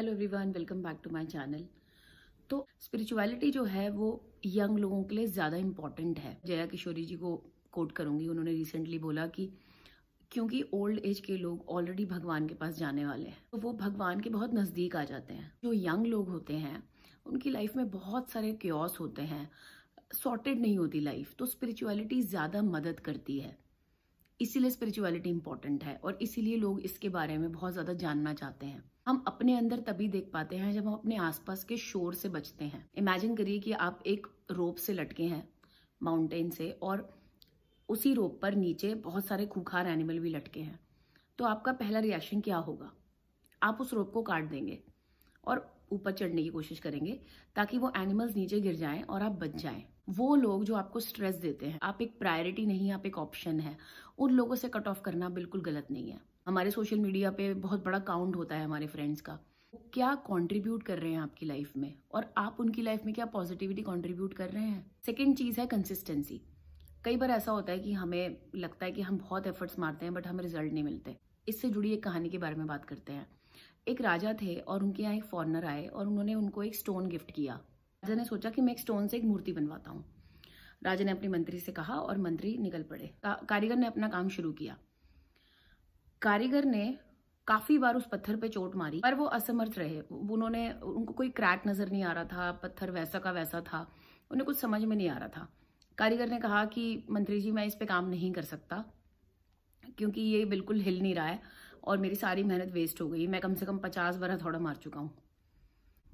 hello everyone welcome back to my channel तो spirituality जो है वो यंग लोगों के लिए ज़्यादा इम्पॉर्टेंट है जया किशोरी जी को कोट करूँगी उन्होंने रिसेंटली बोला कि क्योंकि ओल्ड एज के लोग ऑलरेडी भगवान के पास जाने वाले हैं तो वो भगवान के बहुत नज़दीक आ जाते हैं जो यंग लोग होते हैं उनकी लाइफ में बहुत सारे क्योस होते हैं सॉर्टेड नहीं होती लाइफ तो स्पिरिचुअलिटी ज़्यादा मदद करती है इसीलिए स्पिरिचुअलिटी इंपॉर्टेंट है और इसीलिए लोग इसके बारे में बहुत ज़्यादा जानना चाहते हैं हम अपने अंदर तभी देख पाते हैं जब हम अपने आसपास के शोर से बचते हैं इमेजिन करिए कि आप एक रोप से लटके हैं माउंटेन से और उसी रोप पर नीचे बहुत सारे खूखार एनिमल भी लटके हैं तो आपका पहला रिएक्शन क्या होगा आप उस रोप को काट देंगे और ऊपर चढ़ने की कोशिश करेंगे ताकि वो एनिमल्स नीचे गिर जाएं और आप बच जाएं वो लोग जो आपको स्ट्रेस देते हैं आप एक प्रायोरिटी नहीं आप एक ऑप्शन है उन लोगों से कट ऑफ करना बिल्कुल गलत नहीं है हमारे सोशल मीडिया पे बहुत बड़ा काउंट होता है हमारे फ्रेंड्स का क्या कंट्रीब्यूट कर रहे हैं आपकी लाइफ में और आप उनकी लाइफ में क्या पॉजिटिविटी कंट्रीब्यूट कर रहे हैं सेकेंड चीज़ है कंसिस्टेंसी कई बार ऐसा होता है कि हमें लगता है कि हम बहुत एफर्ट्स मारते हैं बट हमें रिजल्ट नहीं मिलते इससे जुड़ी एक कहानी के बारे में बात करते हैं एक राजा थे और उनके यहाँ एक फॉरनर आए और उन्होंने उनको एक स्टोन गिफ्ट किया राजा ने सोचा कि मैं एक स्टोन से एक मूर्ति बनवाता हूँ राजा ने अपने मंत्री से कहा और मंत्री निकल पड़े कारीगर ने अपना काम शुरू किया कारीगर ने काफ़ी बार उस पत्थर पे चोट मारी पर वो असमर्थ रहे उन्होंने उनको कोई क्रैक नज़र नहीं आ रहा था पत्थर वैसा का वैसा था उन्हें कुछ समझ में नहीं आ रहा था कारीगर ने कहा कि मंत्री जी मैं इस पर काम नहीं कर सकता क्योंकि ये बिल्कुल हिल नहीं रहा है और मेरी सारी मेहनत वेस्ट हो गई मैं कम से कम पचास बार हथौड़ा मार चुका हूँ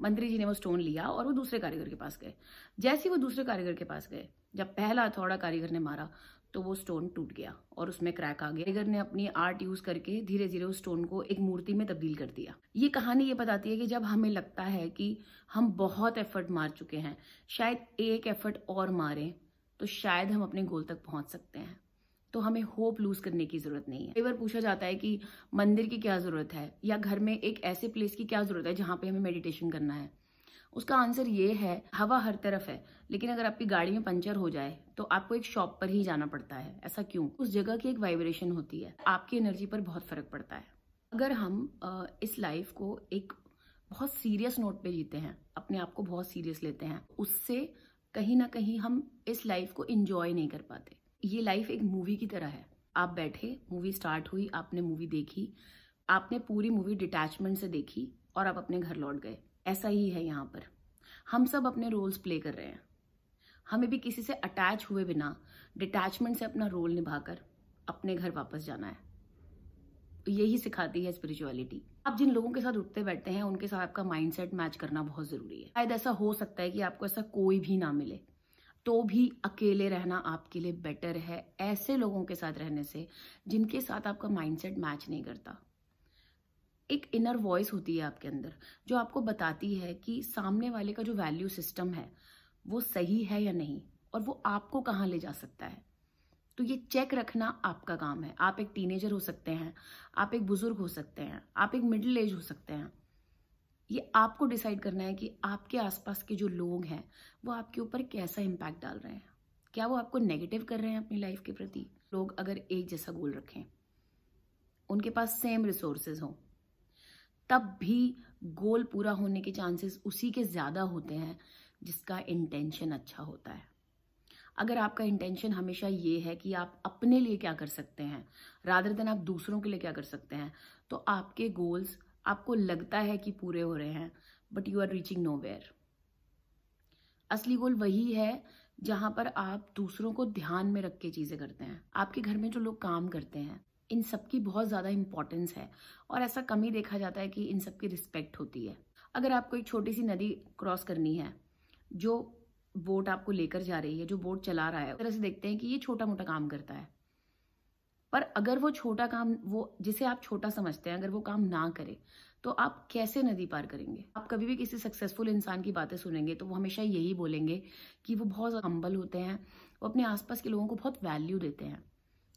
मंत्री जी ने वो स्टोन लिया और वो दूसरे कारीगर के पास गए जैसे ही वो दूसरे कारीगर के पास गए जब पहला हथौड़ा कारीगर ने मारा तो वो स्टोन टूट गया और उसमें क्रैक आ गया कारीगर ने अपनी आर्ट यूज करके धीरे धीरे उस स्टोन को एक मूर्ति में तब्दील कर दिया ये कहानी ये बताती है कि जब हमें लगता है कि हम बहुत एफर्ट मार चुके हैं शायद एक एफर्ट और मारें तो शायद हम अपने गोल तक पहुंच सकते हैं तो हमें होप लूज करने की जरूरत नहीं है कई बार पूछा जाता है कि मंदिर की क्या जरूरत है या घर में एक ऐसे प्लेस की क्या जरूरत है जहाँ पे हमें मेडिटेशन करना है उसका आंसर ये है हवा हर तरफ है लेकिन अगर आपकी गाड़ी में पंचर हो जाए तो आपको एक शॉप पर ही जाना पड़ता है ऐसा क्यों उस जगह की एक वाइब्रेशन होती है आपकी एनर्जी पर बहुत फर्क पड़ता है अगर हम इस लाइफ को एक बहुत सीरियस नोट पे जीते हैं अपने आप को बहुत सीरियस लेते हैं उससे कहीं ना कहीं हम इस लाइफ को इंजॉय नहीं कर पाते ये लाइफ एक मूवी की तरह है आप बैठे मूवी स्टार्ट हुई आपने मूवी देखी आपने पूरी मूवी डिटैचमेंट से देखी और आप अपने घर लौट गए ऐसा ही है यहाँ पर हम सब अपने रोल्स प्ले कर रहे हैं हमें भी किसी से अटैच हुए बिना डिटैचमेंट से अपना रोल निभाकर अपने घर वापस जाना है तो यही सिखाती है स्पिरिचुअलिटी आप जिन लोगों के साथ उठते बैठते हैं उनके साथ आपका माइंडसेट मैच करना बहुत ज़रूरी है शायद ऐसा हो सकता है कि आपको ऐसा कोई भी ना मिले तो भी अकेले रहना आपके लिए बेटर है ऐसे लोगों के साथ रहने से जिनके साथ आपका माइंडसेट मैच नहीं करता एक इनर वॉइस होती है आपके अंदर जो आपको बताती है कि सामने वाले का जो वैल्यू सिस्टम है वो सही है या नहीं और वो आपको कहाँ ले जा सकता है तो ये चेक रखना आपका काम है आप एक टीनेजर हो सकते हैं आप एक बुजुर्ग हो सकते हैं आप एक मिडिल एज हो सकते हैं ये आपको डिसाइड करना है कि आपके आसपास के जो लोग हैं वो आपके ऊपर कैसा इम्पैक्ट डाल रहे हैं क्या वो आपको नेगेटिव कर रहे हैं अपनी लाइफ के प्रति लोग अगर एक जैसा गोल रखें उनके पास सेम रिसोर्सेज हों तब भी गोल पूरा होने के चांसेस उसी के ज़्यादा होते हैं जिसका इंटेंशन अच्छा होता है अगर आपका इंटेंशन हमेशा ये है कि आप अपने लिए क्या कर सकते हैं रादर देन आप दूसरों के लिए क्या कर सकते हैं तो आपके गोल्स आपको लगता है कि पूरे हो रहे हैं but you are reaching no असली गोल वही है जहाँ पर आप दूसरों को ध्यान में रख के चीज़ें करते हैं आपके घर में जो लोग काम करते हैं इन सब की बहुत ज़्यादा इम्पॉर्टेंस है और ऐसा कमी देखा जाता है कि इन सब की रिस्पेक्ट होती है अगर आपको एक छोटी सी नदी क्रॉस करनी है जो बोट आपको लेकर जा रही है जो बोट चला रहा है तरह से देखते हैं कि ये छोटा मोटा काम करता है पर अगर वो छोटा काम वो जिसे आप छोटा समझते हैं अगर वो काम ना करे तो आप कैसे नदी पार करेंगे आप कभी भी किसी सक्सेसफुल इंसान की बातें सुनेंगे तो वो हमेशा यही बोलेंगे कि वो बहुत हम्बल होते हैं वो अपने आसपास के लोगों को बहुत वैल्यू देते हैं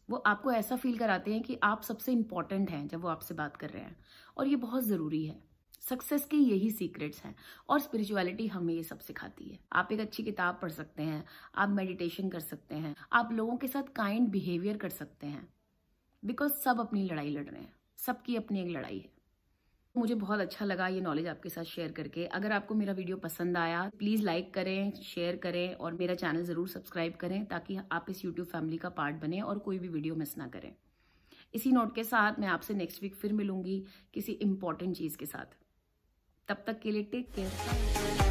वो आपको ऐसा फील कराते हैं कि आप सबसे इम्पॉर्टेंट हैं जब वो आपसे बात कर रहे हैं और ये बहुत ज़रूरी है सक्सेस के यही सीक्रेट्स हैं और स्पिरिचुअलिटी हमें ये सब सिखाती है आप एक अच्छी किताब पढ़ सकते हैं आप मेडिटेशन कर सकते हैं आप लोगों के साथ काइंड बिहेवियर कर सकते हैं बिकॉज सब अपनी लड़ाई लड़ रहे हैं सबकी अपनी एक लड़ाई है मुझे बहुत अच्छा लगा ये नॉलेज आपके साथ शेयर करके अगर आपको मेरा वीडियो पसंद आया प्लीज़ लाइक करें शेयर करें और मेरा चैनल ज़रूर सब्सक्राइब करें ताकि आप इस यूट्यूब फैमिली का पार्ट बने और कोई भी वीडियो मिस ना करें इसी नोट के साथ मैं आपसे नेक्स्ट वीक फिर मिलूंगी किसी इंपॉर्टेंट चीज़ के साथ तब तक के लिए टेक केयर